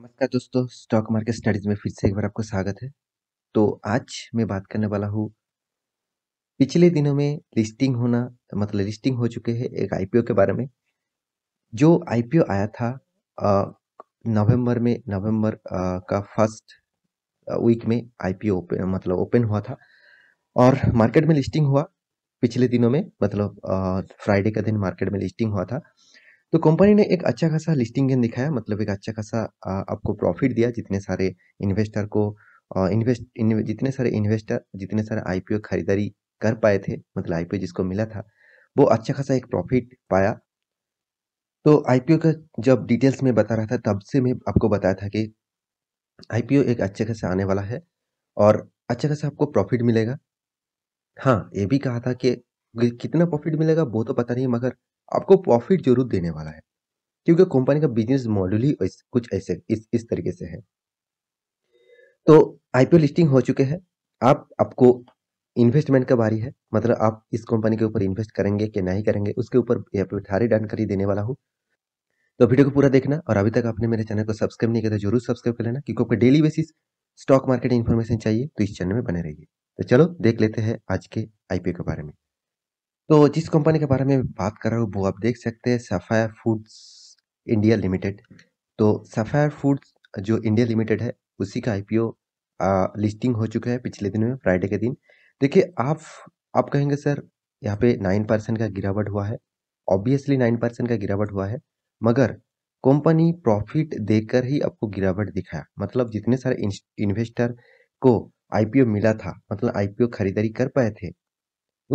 नमस्कार दोस्तों stock market studies में फिर से एक बार आपको स्वागत है तो आज मैं बात करने वाला हूँ पिछले दिनों में लिस्टिंग होना मतलब लिस्टिंग हो चुके हैं एक आईपीओ के बारे में जो आईपीओ आया था नवंबर में नवंबर का फर्स्ट वीक में आईपीओ मतलब ओपन हुआ था और मार्केट में लिस्टिंग हुआ पिछले दिनों में मतलब फ्राइडे का दिन मार्केट में लिस्टिंग हुआ था तो कंपनी ने एक अच्छा खासा लिस्टिंग गेन दिखाया मतलब एक अच्छा खासा आपको प्रॉफिट दिया जितने सारे इन्वेस्टर को इन्वेस्ट जितने सारे इन्वेस्टर जितने सारे आईपीओ खरीदारी कर पाए थे मतलब आईपीओ जिसको मिला था वो अच्छा खासा एक प्रॉफिट पाया तो आईपीओ का जब डिटेल्स में बता रहा था तब से मैं आपको बताया था कि आईपीओ एक अच्छे खासे आने वाला है और अच्छा खासा आपको प्रॉफिट मिलेगा हाँ ये भी कहा था कि कितना प्रॉफिट मिलेगा वो तो पता नहीं मगर आपको प्रॉफिट जरूर देने वाला है क्योंकि कंपनी का बिजनेस मॉडल ही कुछ ऐसे इस इस तरीके से है तो आईपीओ लिस्टिंग हो चुके हैं आप आपको इन्वेस्टमेंट का बारी है मतलब आप इस कंपनी के ऊपर इन्वेस्ट करेंगे कि नहीं करेंगे उसके ऊपर यहाँ पर थारी जानकारी देने वाला हूँ तो वीडियो को पूरा देखना और अभी तक आपने मेरे चैनल को सब्सक्राइब नहीं किया तो जरूर सब्सक्राइब कर लेना क्योंकि आपको daily basis stock market information चाहिए तो इस चैनल में बने रहिए तो चलो देख लेते हैं आज के आईपीओ के बारे में तो जिस कंपनी के बारे में बात कर रहा हूँ वो आप देख सकते हैं सफ़ायर फूड्स इंडिया लिमिटेड तो सफ़ायर फूड्स जो इंडिया लिमिटेड है उसी का आईपीओ लिस्टिंग हो चुका है पिछले दिनों में फ्राइडे के दिन देखिए आप आप कहेंगे सर यहाँ पे नाइन परसेंट का गिरावट हुआ है ऑब्वियसली नाइन परसेंट का गिरावट हुआ है मगर कंपनी प्रॉफिट देकर ही आपको गिरावट दिखाया मतलब जितने सारे इन्वेस्टर को आईपीओ मिला था मतलब आईपीओ खरीदारी कर पाए थे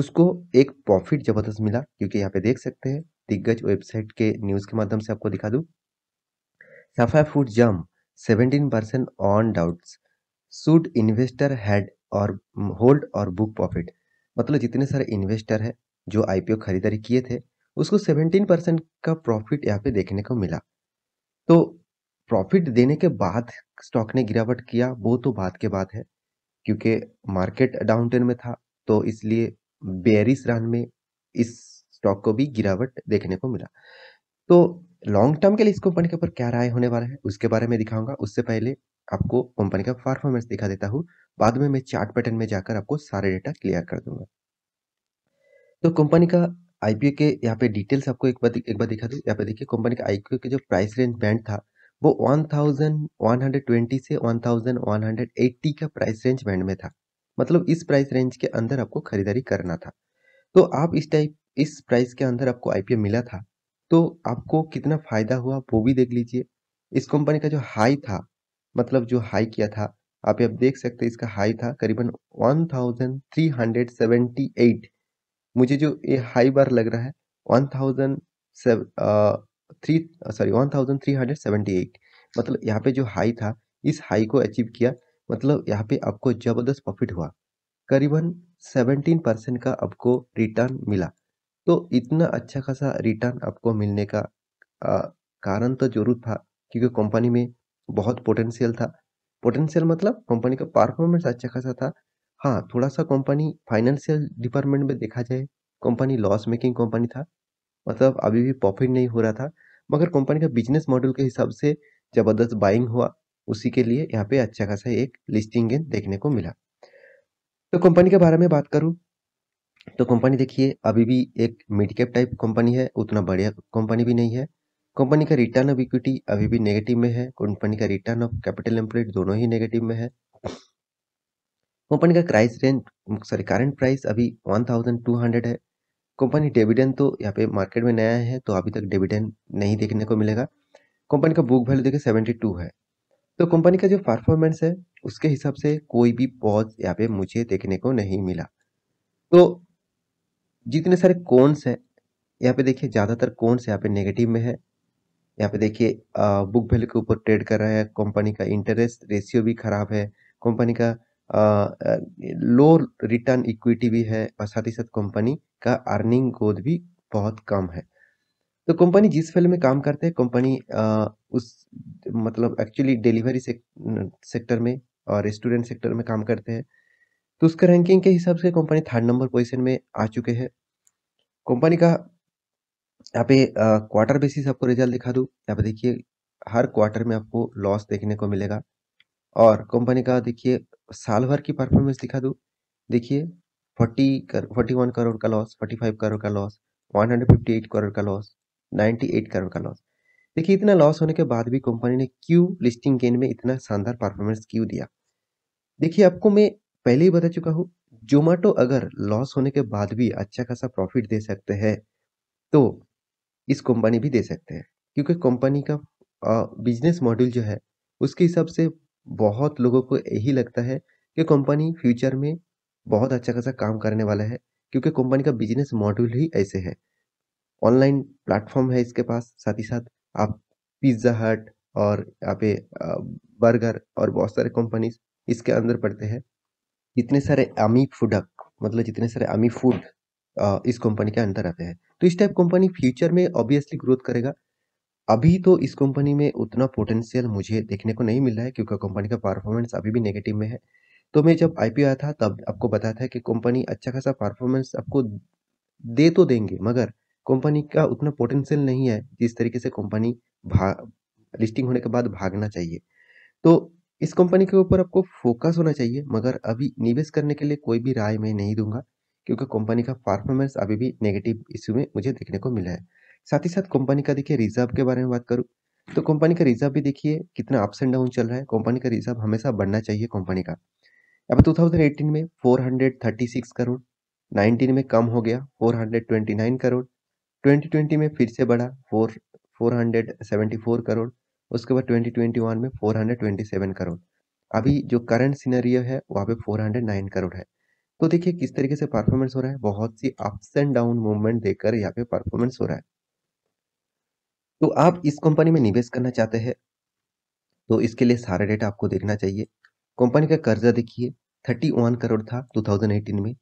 उसको एक प्रॉफिट ज़बरदस्त मिला क्योंकि यहाँ पे देख सकते हैं दिग्गज वेबसाइट के न्यूज़ के माध्यम से आपको दिखा दू सफा फूड जम सेवेंटीन परसेंट ऑन डाउट सूट इन्वेस्टर हैड और होल्ड और बुक प्रॉफिट मतलब जितने सारे इन्वेस्टर है जो आईपीओ खरीदारी किए थे उसको सेवेंटीन परसेंट का प्रॉफिट यहाँ पे देखने को मिला तो प्रॉफिट देने के बाद स्टॉक ने गिरावट किया वो तो बाद के बात है क्योंकि मार्केट डाउन टेन में था तो इसलिए बेरिस रन में इस स्टॉक को भी गिरावट देखने को मिला तो लॉन्ग टर्म के लिए इस कंपनी के ऊपर क्या राय होने वाला है उसके बारे में दिखाऊंगा उससे पहले आपको कंपनी का परफॉर्मेंस दिखा देता हूँ बाद में मैं चार्ट पैटर्न में जाकर आपको सारे डेटा क्लियर कर दूंगा तो कंपनी का आईपीओ के यहाँ पे डिटेल्स आपको एक बार एक बार दिखा दू यहाँ पे देखिए कंपनी का आईपीओ के जो प्राइस रेंज बैंड था वो 1120 से 1180 का प्राइस रेंज बैंड में था मतलब इस प्राइस रेंज के अंदर आपको खरीदारी करना था तो आप इस टाइप इस प्राइस के अंदर आपको आई मिला था तो आपको कितना फ़ायदा हुआ वो भी देख लीजिए इस कंपनी का जो हाई था मतलब जो हाई किया था आप आप देख सकते हैं इसका हाई था करीबन 1378 मुझे जो ये हाई बार लग रहा है 1000 सॉरी 1378 मतलब यहाँ पे जो हाई था इस हाई को अचीव किया मतलब यहाँ पे आपको ज़बरदस्त प्रॉफिट हुआ करीबन 17 परसेंट का आपको रिटर्न मिला तो इतना अच्छा खासा रिटर्न आपको मिलने का आ, कारण तो जरूर था क्योंकि कंपनी में बहुत पोटेंशियल था पोटेंशियल मतलब कंपनी का परफॉर्मेंस अच्छा खासा था हाँ थोड़ा सा कंपनी फाइनेंशियल डिपार्टमेंट में देखा जाए कंपनी लॉस मेकिंग कंपनी था मतलब अभी भी प्रॉफिट नहीं हो रहा था मगर कंपनी का बिजनेस मॉडल के हिसाब से ज़बरदस्त बाइंग हुआ उसी के लिए यहाँ पे अच्छा खासा एक लिस्टिंग गेन देखने को मिला तो कंपनी के बारे में बात करूँ तो कंपनी देखिए अभी भी एक मिड कैप टाइप कंपनी है उतना बढ़िया कंपनी भी नहीं है कंपनी का रिटर्न ऑफ इक्विटी अभी भी नेगेटिव में है कंपनी का रिटर्न ऑफ कैपिटल एम्प्लॉयड दोनों ही नेगेटिव में है कंपनी का क्राइस रेंज सॉरी करंट प्राइस अभी 1200 है कंपनी डिविडेंड तो यहाँ पे मार्केट में नया है तो अभी तक डिविडेंड नहीं देखने को मिलेगा कंपनी का बुक वैल्यू देखिए 72 है तो कंपनी का जो परफॉर्मेंस है उसके हिसाब से कोई भी पॉज यहाँ पे मुझे देखने को नहीं मिला तो जितने सारे कोन्स है यहाँ पे देखिए ज़्यादातर कोन्स यहाँ पे नेगेटिव में है यहाँ पे देखिए बुक वैल्यू के ऊपर ट्रेड कर रहा है कंपनी का इंटरेस्ट रेशियो भी खराब है कंपनी का लो रिटर्न इक्विटी भी है और साथ ही साथ कंपनी का अर्निंग ग्रोथ भी बहुत कम है तो कंपनी जिस फील्ड में काम करते हैं कंपनी उस मतलब एक्चुअली डिलीवरी सेक्टर में और रेस्टोरेंट सेक्टर में काम करते हैं तो उसके रैंकिंग के हिसाब से कंपनी थर्ड नंबर पोजीशन में आ चुके हैं कंपनी का यहाँ पे क्वार्टर बेसिस आपको रिजल्ट दिखा दूँ यहाँ पे देखिए हर क्वार्टर में आपको लॉस देखने को मिलेगा और कंपनी का देखिए साल भर की परफॉर्मेंस दिखा दूँ देखिए फोर्टी कर फोर्टी वन करोड़ का लॉस फोर्टी फाइव करोड़ का loss one hundred fifty eight crore का लॉस नाइन्टी एट करोड़ का लॉस देखिए इतना लॉस होने के बाद भी कंपनी ने क्यों लिस्टिंग गेन में इतना शानदार परफॉर्मेंस क्यों दिया देखिए आपको मैं पहले ही बता चुका हूँ जोमेटो अगर लॉस होने के बाद भी अच्छा खासा प्रॉफिट दे सकते हैं तो इस कंपनी भी दे सकते हैं क्योंकि कंपनी का बिजनेस मॉड्यूल जो है उसके हिसाब से बहुत लोगों को यही लगता है कि कंपनी फ्यूचर में बहुत अच्छा खासा काम करने वाला है क्योंकि कंपनी का बिजनेस मॉड्यूल ही ऐसे है ऑनलाइन प्लेटफॉर्म है इसके पास साथ ही साथ आप पिज़्ज़ा हट और यहाँ पे बर्गर और बहुत सारे कंपनीज इसके अंदर पड़ते हैं इतने सारे अमी फूड मतलब जितने सारे अमी फूड इस कंपनी के अंदर आते हैं तो इस टाइप कंपनी फ्यूचर में ऑब्वियसली ग्रोथ करेगा अभी तो इस कंपनी में उतना पोटेंशियल मुझे देखने को नहीं मिल रहा है क्योंकि कंपनी का परफॉर्मेंस अभी भी नेगेटिव में है तो मैं जब आई आया था तब आपको बताया था कि कंपनी अच्छा खासा परफॉर्मेंस आपको दे तो देंगे मगर कंपनी का उतना पोटेंशियल नहीं है जिस तरीके से कंपनी भाग लिस्टिंग होने के बाद भागना चाहिए तो इस कंपनी के ऊपर आपको फोकस होना चाहिए मगर अभी निवेश करने के लिए कोई भी राय मैं नहीं दूंगा क्योंकि कंपनी का परफॉर्मेंस अभी भी नेगेटिव इश्यू में मुझे देखने को मिला है साथ ही साथ कंपनी का देखिए रिजर्व के बारे में बात करूँ तो कंपनी का रिजर्व भी देखिए कितना अप्स एंड डाउन चल रहा है कंपनी का रिजर्व हमेशा बढ़ना चाहिए कंपनी का अब 2018 में 436 करोड़ 19 में कम हो गया 429 करोड़ 2020 में फिर से बढ़ा four four hundred seventy four crore उसके बाद 2021 में four hundred twenty seven crore अभी जो करंट सीनरियो है वहाँ पे फोर हंड्रेड नाइन करोड़ है तो देखिए किस तरीके से परफॉर्मेंस हो रहा है बहुत सी अप्स एंड डाउन मूवमेंट देकर यहाँ पे परफॉर्मेंस हो रहा है तो आप इस कंपनी में निवेश करना चाहते हैं तो इसके लिए सारा डेटा आपको देखना चाहिए कंपनी का कर्जा देखिए थर्टी वन करोड़ था 2018 में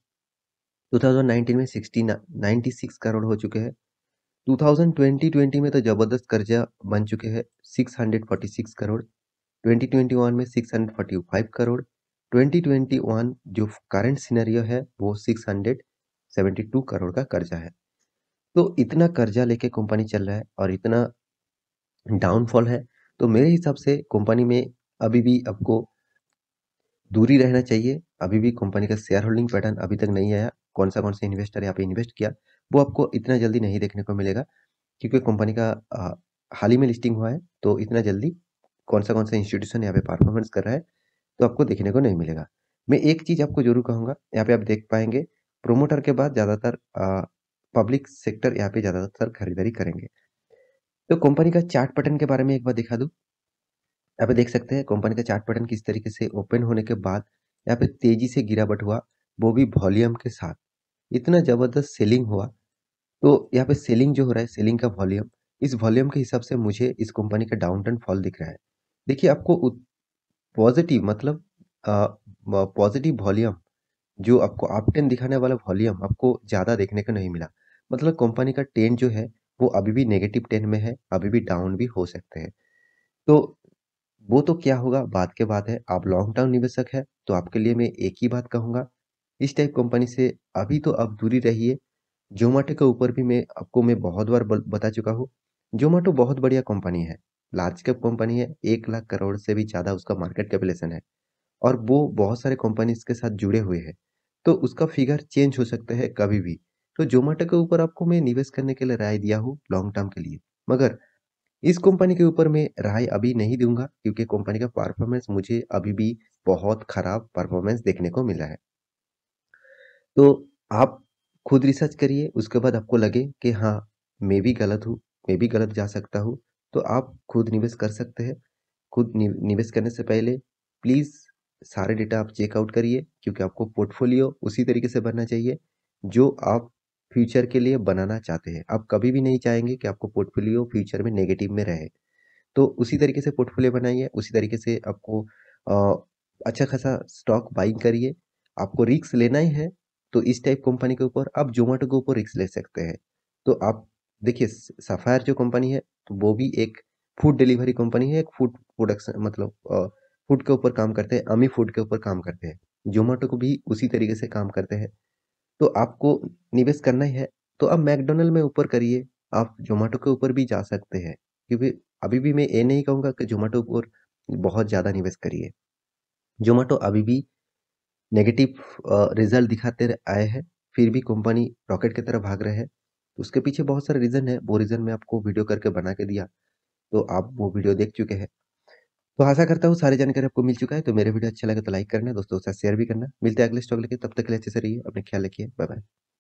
2019 में सिक्सटी नाइन्टी सिक्स करोड़ हो चुके हैं 2020-20 में तो जबरदस्त कर्जा बन चुके हैं 646 करोड़ 2021 में 645 करोड़ 2021 जो करंट सिनेरियो है वो 672 करोड़ का कर्जा है तो इतना कर्जा लेके कंपनी चल रहा है और इतना डाउनफॉल है तो मेरे हिसाब से कंपनी में अभी भी आपको दूरी रहना चाहिए अभी भी कंपनी का शेयर होल्डिंग पैटर्न अभी तक नहीं आया कौन सा कौन सा इन्वेस्टर यहाँ पे इन्वेस्ट किया वो आपको इतना जल्दी नहीं देखने को मिलेगा क्योंकि कंपनी का हाल ही में लिस्टिंग हुआ है तो इतना जल्दी कौन सा कौन सा इंस्टीट्यूशन यहाँ पे परफॉर्मेंस कर रहा है तो आपको देखने को नहीं मिलेगा मैं एक चीज़ आपको जरूर कहूँगा यहाँ पे आप देख पाएंगे प्रोमोटर के बाद ज़्यादातर पब्लिक सेक्टर यहाँ पे ज़्यादातर खरीदारी करेंगे तो कंपनी का चार्ट पैटर्न के बारे में एक बार दिखा दूँ यहाँ पे देख सकते हैं कंपनी का चार्ट पैटर्न किस तरीके से ओपन होने के बाद यहाँ पे तेजी से गिरावट हुआ वो भी वॉल्यूम के साथ इतना ज़बरदस्त सेलिंग हुआ तो यहाँ पे सेलिंग जो हो रहा है सेलिंग का वॉल्यूम इस वॉल्यूम के हिसाब से मुझे इस कंपनी का डाउन टर्न फॉल दिख रहा है देखिए आपको पॉजिटिव मतलब पॉजिटिव वॉल्यूम जो आपको टेन दिखाने वाला वॉल्यूम आपको ज़्यादा देखने को नहीं मिला मतलब कंपनी का टेन जो है वो अभी भी नेगेटिव टेन में है अभी भी डाउन भी हो सकते हैं तो वो तो क्या होगा बाद के बाद है आप लॉन्ग टर्म निवेशक है तो आपके लिए मैं एक ही बात कहूँगा इस टाइप कंपनी से अभी तो आप दूरी रहिए जोमेटो के ऊपर भी मैं आपको मैं बहुत बार बता चुका हूँ जोमेटो बहुत बढ़िया कंपनी है लार्ज कैप कंपनी है एक लाख करोड़ से भी ज़्यादा उसका मार्केट कैपिलेशन है और वो बहुत सारे कंपनीज के साथ जुड़े हुए हैं तो उसका फिगर चेंज हो सकता है कभी भी तो जोमेटो के ऊपर आपको मैं निवेश करने के लिए राय दिया हूँ लॉन्ग टर्म के लिए मगर इस कंपनी के ऊपर मैं राय अभी नहीं दूंगा क्योंकि कंपनी का परफॉर्मेंस मुझे अभी भी बहुत खराब परफॉर्मेंस देखने को मिला है तो आप खुद रिसर्च करिए उसके बाद आपको लगे कि हाँ मैं भी गलत हूँ मैं भी गलत जा सकता हूँ तो आप खुद निवेश कर सकते हैं खुद निवेश करने से पहले प्लीज़ सारे डेटा आप चेकआउट करिए क्योंकि आपको पोर्टफोलियो उसी तरीके से बनना चाहिए जो आप फ्यूचर के लिए बनाना चाहते हैं आप कभी भी नहीं चाहेंगे कि आपको पोर्टफोलियो फ्यूचर में नेगेटिव में रहे तो उसी तरीके से पोर्टफोलियो बनाइए उसी तरीके से आपको आ, अच्छा खासा स्टॉक बाइंग करिए आपको रिक्स लेना ही है तो इस टाइप कंपनी के ऊपर आप जोमेटो के ऊपर रिक्स ले सकते हैं तो आप देखिए सफ़ायर जो कंपनी है तो वो भी एक फूड डिलीवरी कंपनी है एक फूड प्रोडक्शन मतलब फूड के ऊपर काम करते हैं अमी फूड के ऊपर काम करते हैं जोमेटो को भी उसी तरीके से काम करते हैं तो आपको निवेश करना ही है तो आप मैकडोनल्ड में ऊपर करिए आप जोमेटो के ऊपर भी जा सकते हैं क्योंकि अभी भी मैं ये नहीं कहूँगा कि जोमेटो ऊपर बहुत ज़्यादा निवेश करिए जोमेटो अभी भी नेगेटिव रिजल्ट दिखाते आए हैं फिर भी कंपनी रॉकेट की तरह भाग रहे हैं तो उसके पीछे बहुत सारे रीज़न है वो रीज़न मैं आपको वीडियो करके बना के दिया तो आप वो वीडियो देख चुके हैं तो आशा करता हूँ सारी जानकारी आपको मिल चुका है तो मेरे वीडियो अच्छा लगे तो लाइक करना दोस्तों के साथ शेयर भी करना मिलते हैं अगले स्टॉक लेके तब तक के लिए अच्छे से रहिए अपने ख्याल रखिए बाय बाय